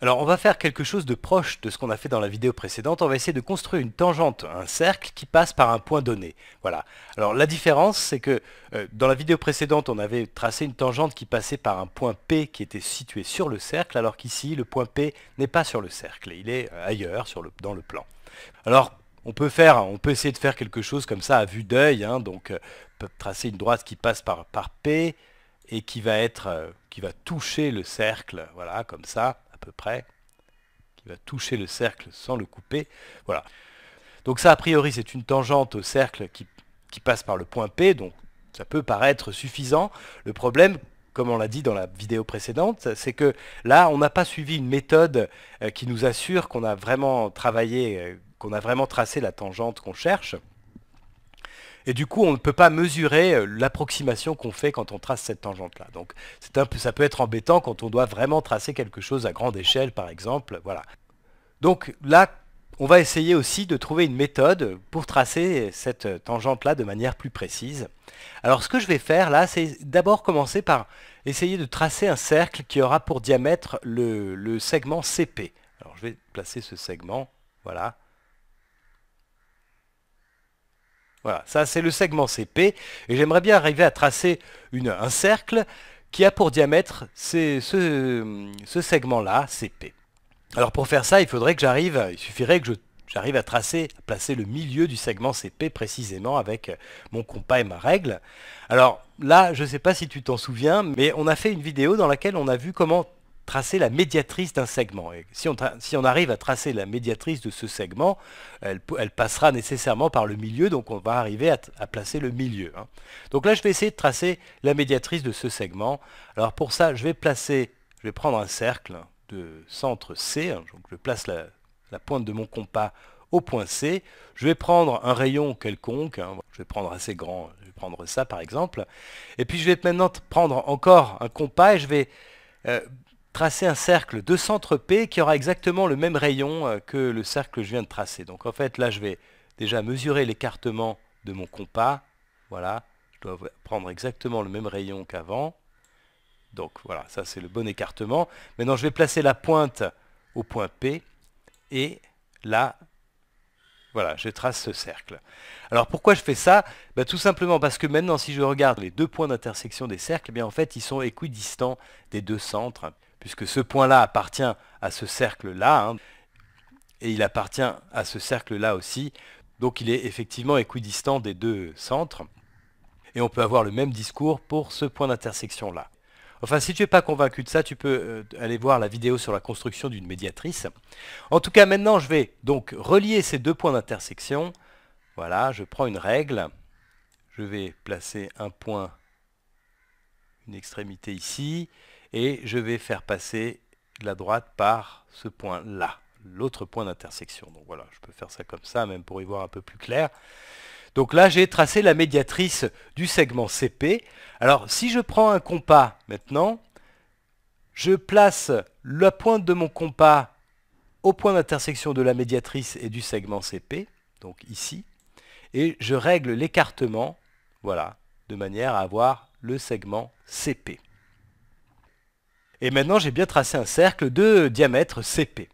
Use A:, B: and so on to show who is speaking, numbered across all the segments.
A: Alors on va faire quelque chose de proche de ce qu'on a fait dans la vidéo précédente, on va essayer de construire une tangente, un cercle qui passe par un point donné. Voilà. Alors la différence c'est que euh, dans la vidéo précédente on avait tracé une tangente qui passait par un point P qui était situé sur le cercle, alors qu'ici le point P n'est pas sur le cercle, il est euh, ailleurs dans le plan. Alors on peut on peut essayer de faire quelque chose comme ça à vue d'œil, hein. donc euh, on peut tracer une droite qui passe par, P et qui va qui va toucher le cercle, voilà, comme ça près, qui va toucher le cercle sans le couper. Voilà. Donc ça, a priori, c'est une tangente au cercle qui, qui passe par le point P, donc ça peut paraître suffisant. Le problème, comme on l'a dit dans la vidéo précédente, c'est que là, on n'a pas suivi une méthode euh, qui nous assure qu'on a vraiment travaillé, euh, qu'on a vraiment tracé la tangente qu'on cherche. Et du coup, on ne peut pas mesurer euh, l'approximation qu'on fait quand on trace cette tangente-là. Donc ça peut être embêtant quand on doit vraiment tracer quelque chose à grande échelle, par exemple. Voilà. Donc là, on va essayer aussi de trouver une méthode pour tracer cette euh, tangente-là de manière plus précise. Alors ce que je vais faire là, c'est d'abord commencer par essayer de tracer un cercle qui aura pour diamètre le segment CP. Alors je vais placer ce segment, voilà. Voilà, ça c'est le segment CP, et j'aimerais bien arriver à tracer un cercle qui a pour diamètre ce, ce segment-là, CP. Alors pour faire ça, il faudrait que j'arrive, il suffirait que j'arrive à tracer, à placer le milieu du segment CP précisément avec mon compas et ma règle. Alors là, je ne sais pas si tu t'en souviens, mais on a fait une vidéo dans laquelle on a vu comment tracer la médiatrice d'un segment. si on, arrive à tracer la médiatrice de ce segment, elle, passera nécessairement par le milieu, donc on va arriver à, placer le milieu. Hein. Donc là, je vais essayer de tracer la médiatrice de ce segment. Alors pour ça, je vais placer, je vais prendre un cercle de centre C, hein, donc je place la, pointe de mon compas au point C. Je vais prendre un rayon quelconque, hein, je vais prendre assez grand, je vais prendre ça par exemple. Et puis je vais maintenant prendre encore un compas et je vais... Euh, tracer un cercle de centre P qui aura exactement le même rayon euh, que le cercle que je viens de tracer. Donc en fait, là, je vais déjà mesurer l'écartement de mon compas. Voilà, je dois prendre exactement le même rayon qu'avant. Donc voilà, ça c'est le bon écartement. Maintenant, je vais placer la pointe au point P. Et là, voilà, je trace ce cercle. Alors pourquoi je fais ça bah, Tout simplement parce que maintenant, si je regarde les deux points d'intersection des cercles, eh bien en fait, ils sont équidistants des deux centres puisque ce point-là appartient à ce cercle-là, hein, et il appartient à ce cercle-là aussi, donc il est effectivement équidistant des deux centres, et on peut avoir le même discours pour ce point d'intersection-là. Enfin, si tu n'es pas convaincu de ça, tu peux euh, aller voir la vidéo sur la construction d'une médiatrice. En tout cas, maintenant, je vais donc relier ces deux points d'intersection. Voilà, je prends une règle. Je vais placer un point, une extrémité ici, et je vais faire passer la droite par ce point-là, l'autre point d'intersection. Donc voilà, je peux faire ça comme ça, même pour y voir un peu plus clair. Donc là, j'ai tracé la médiatrice du segment CP. Alors, si je prends un compas maintenant, je place la pointe de mon compas au point d'intersection de la médiatrice et du segment CP, donc ici, et je règle l'écartement, voilà, de manière à avoir le segment CP. Et maintenant, j'ai bien tracé un cercle de diamètre CP.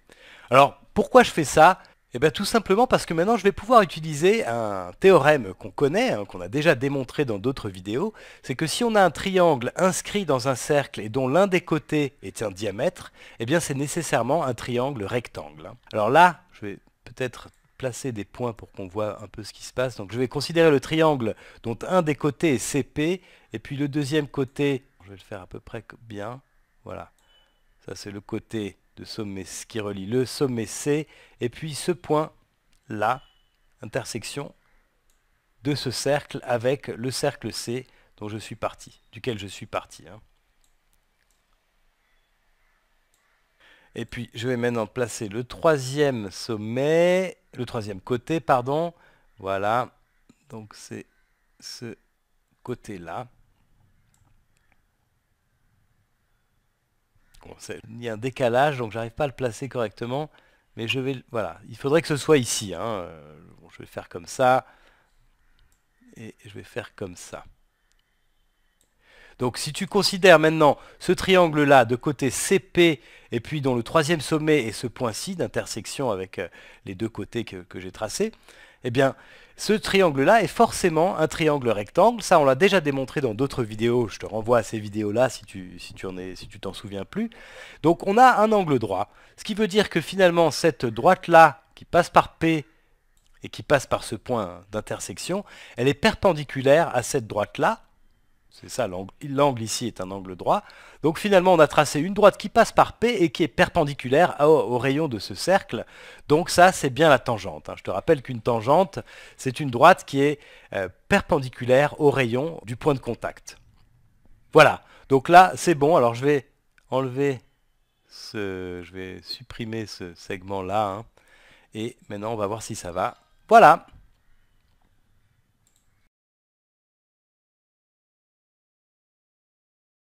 A: Alors, pourquoi je fais ça Eh bien, tout simplement parce que maintenant, je vais pouvoir utiliser un théorème qu'on connaît, hein, qu'on a déjà démontré dans d'autres vidéos. C'est que si on a un triangle inscrit dans un cercle et dont l'un des côtés est un diamètre, eh bien, c'est nécessairement un triangle rectangle. Hein. Alors là, je vais peut-être placer des points pour qu'on voit un peu ce qui se passe. Donc je vais considérer le triangle dont un des côtés est CP, et puis le deuxième côté, je vais le faire à peu près bien, voilà. Ça, c'est le côté de sommet qui relie le sommet C. Et puis ce point là, intersection de ce cercle avec le cercle C dont je suis parti, duquel je suis parti. Hein. Et puis je vais maintenant placer le troisième sommet, le troisième côté, pardon. Voilà, donc c'est ce côté-là. il y a un décalage, donc j'arrive pas à le placer correctement. Mais je vais, voilà, il faudrait que ce soit ici. Hein. Euh, je vais faire comme ça. Et je vais faire comme ça. Donc si tu considères maintenant ce triangle-là de côté CP, et puis dont le troisième sommet est ce point-ci d'intersection avec euh, les deux côtés que j'ai tracés, eh bien, ce triangle-là est forcément un triangle rectangle. Ça, on l'a déjà démontré dans d'autres vidéos. Je te renvoie à ces vidéos-là si tu si tu en si tu t'en souviens plus. Donc, on a un angle droit, ce qui veut dire que finalement cette droite-là qui passe par P et qui passe par ce point d'intersection, elle est perpendiculaire à cette droite-là. C'est ça l'angle. ici est un angle droit. Donc finalement, on a tracé une droite qui passe par P et qui est perpendiculaire au, rayon de ce cercle. Donc ça, c'est bien la tangente. Hein. Je te rappelle qu'une tangente, c'est une droite qui est euh, perpendiculaire au rayon du point de contact. Voilà. Donc là, c'est bon. Alors je vais enlever ce... Je vais supprimer ce segment-là. Hein. Et maintenant, on va voir si ça va. Voilà